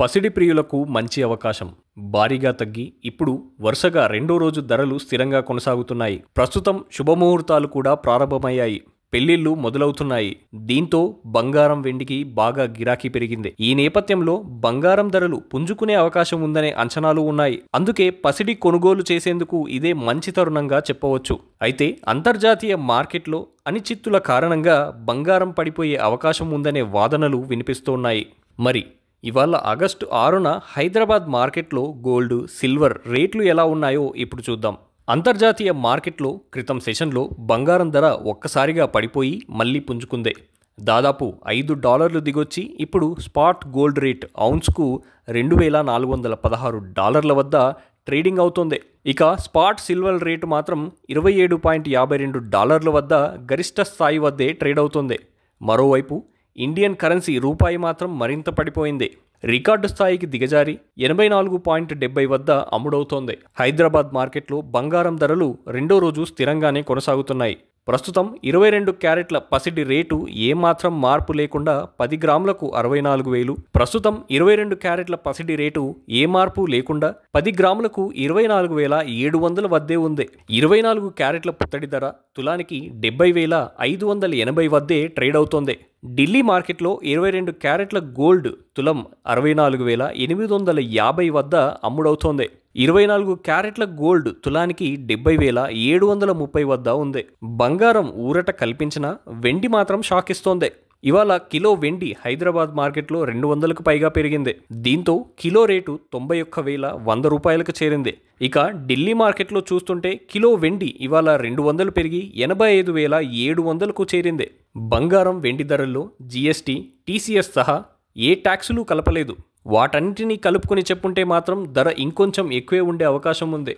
పసిడి ప్రియులకు మంచి అవకాశం భారీగా తగ్గి ఇప్పుడు వరుసగా రెండో రోజు ధరలు స్థిరంగా కొనసాగుతున్నాయి ప్రస్తుతం శుభముహూర్తాలు కూడా ప్రారంభమయ్యాయి పెళ్లిళ్లు మొదలవుతున్నాయి దీంతో బంగారం వెండికి బాగా గిరాకీ పెరిగింది ఈ నేపథ్యంలో బంగారం ధరలు పుంజుకునే అవకాశం ఉందనే అంచనాలు ఉన్నాయి అందుకే పసిడి కొనుగోలు చేసేందుకు ఇదే మంచి తరుణంగా చెప్పవచ్చు అయితే అంతర్జాతీయ మార్కెట్లో అనిచిత్తుల కారణంగా బంగారం పడిపోయే అవకాశం ఉందనే వాదనలు వినిపిస్తున్నాయి మరి ఇవాళ ఆగస్టు ఆరున హైదరాబాద్ మార్కెట్లో గోల్డ్ సిల్వర్ రేట్లు ఎలా ఉన్నాయో ఇప్పుడు చూద్దాం అంతర్జాతీయ మార్కెట్లో క్రితం సెషన్లో బంగారం ధర ఒక్కసారిగా పడిపోయి మళ్ళీ పుంజుకుందే దాదాపు ఐదు డాలర్లు దిగొచ్చి ఇప్పుడు స్పాట్ గోల్డ్ రేట్ ఔన్స్కు రెండు వేల నాలుగు వందల పదహారు డాలర్ల వద్ద ట్రేడింగ్ అవుతోంది ఇక స్పాట్ సిల్వర్ రేటు మాత్రం ఇరవై ఏడు పాయింట్ యాభై రెండు డాలర్ల వద్ద గరిష్ట స్థాయి వద్దే ట్రేడ్ అవుతోంది మరోవైపు ఇండియన్ కరెన్సీ రూపాయి మాత్రం మరింత పడిపోయింది రికార్డు స్థాయికి దిగజారి ఎనభై నాలుగు పాయింట్ డెబ్బై వద్ద అమ్ముడవుతోంది హైదరాబాద్ మార్కెట్లో బంగారం ధరలు రెండో రోజు స్థిరంగానే కొనసాగుతున్నాయి ప్రస్తుతం ఇరవై రెండు క్యారెట్ల పసిడి రేటు ఏమాత్రం మార్పు లేకుండా పది గ్రాములకు అరవై నాలుగు వేలు ప్రస్తుతం ఇరవై రెండు క్యారెట్ల పసిడి రేటు ఏ మార్పు లేకుండా పది గ్రాములకు ఇరవై నాలుగు వేల ఏడు వందల వద్దే ఉంది ఇరవై నాలుగు క్యారెట్ల పుత్తడి ధర తులానికి డెబ్బై వేల ఐదు వందల ఎనభై వద్దే ట్రేడ్ అవుతోంది ఢిల్లీ మార్కెట్లో ఇరవై రెండు క్యారెట్ల గోల్డ్ తులం అరవై నాలుగు వేల ఎనిమిది వందల యాభై వద్ద అమ్ముడవుతోంది ఇరవై నాలుగు క్యారెట్ల గోల్డ్ తులానికి డెబ్బై వేల ఏడు వందల ముప్పై వద్ద ఉంది బంగారం ఊరట కల్పించిన వెండి మాత్రం షాక్ ఇస్తోంది ఇవాళ కిలో వెండి హైదరాబాద్ మార్కెట్లో రెండు వందలకు పైగా పెరిగింది దీంతో కిలో రేటు తొంభై ఒక్క వేల వంద రూపాయలకు చేరింది ఇక ఢిల్లీ మార్కెట్లో చూస్తుంటే కిలో వెండి ఇవాళ రెండు వందలు పెరిగి ఎనభై ఐదు వేల ఏడు వందలకు చేరింది బంగారం వెండి ధరల్లో జీఎస్టీ టీసీఎస్ సహా ఏ ట్యాక్సులు కలపలేదు వాటన్నిటినీ కలుపుకొని చెప్పుంటే మాత్రం ధర ఇంకొంచెం ఎక్కువే ఉండే అవకాశం ఉంది